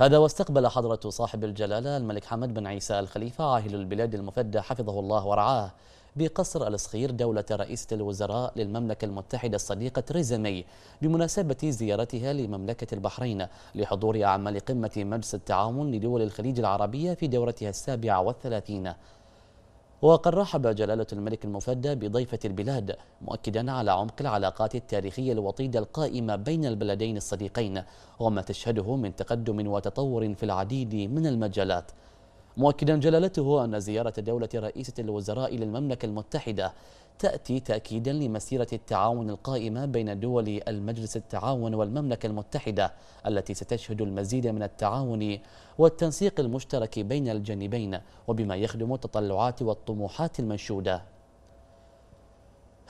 هذا واستقبل حضرة صاحب الجلالة الملك حمد بن عيسى الخليفة عاهل البلاد المفدى حفظه الله ورعاه بقصر الصخير دولة رئيسة الوزراء للمملكة المتحدة الصديقة تريزا مي بمناسبة زيارتها لمملكة البحرين لحضور أعمال قمة مجلس التعاون لدول الخليج العربية في دورتها السابعة والثلاثين وقد رحب جلالة الملك المفدى بضيفة البلاد مؤكدا على عمق العلاقات التاريخية الوطيدة القائمة بين البلدين الصديقين وما تشهده من تقدم وتطور في العديد من المجالات مؤكدا جلالته أن زيارة دولة رئيسة الوزراء للمملكة المتحدة تأتي تأكيدا لمسيرة التعاون القائمة بين دول المجلس التعاون والمملكة المتحدة التي ستشهد المزيد من التعاون والتنسيق المشترك بين الجانبين وبما يخدم التطلعات والطموحات المنشودة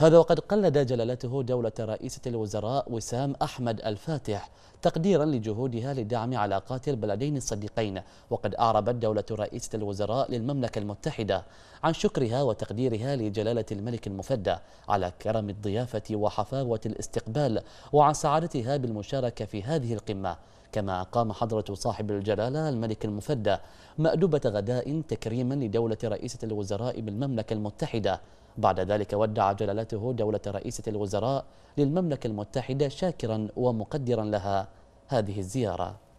هذا وقد قلد جلالته دولة رئيسة الوزراء وسام أحمد الفاتح تقديرا لجهودها لدعم علاقات البلدين الصديقين وقد أعربت دولة رئيسة الوزراء للمملكة المتحدة عن شكرها وتقديرها لجلالة الملك المفدى على كرم الضيافة وحفاوة الاستقبال وعن سعادتها بالمشاركة في هذه القمة كما أقام حضرة صاحب الجلالة الملك المفدى مأدبة غداء تكريما لدولة رئيسة الوزراء بالمملكة المتحدة بعد ذلك ودع جلالته دولة رئيسة الوزراء للمملكة المتحدة شاكرا ومقدرا لها هذه الزيارة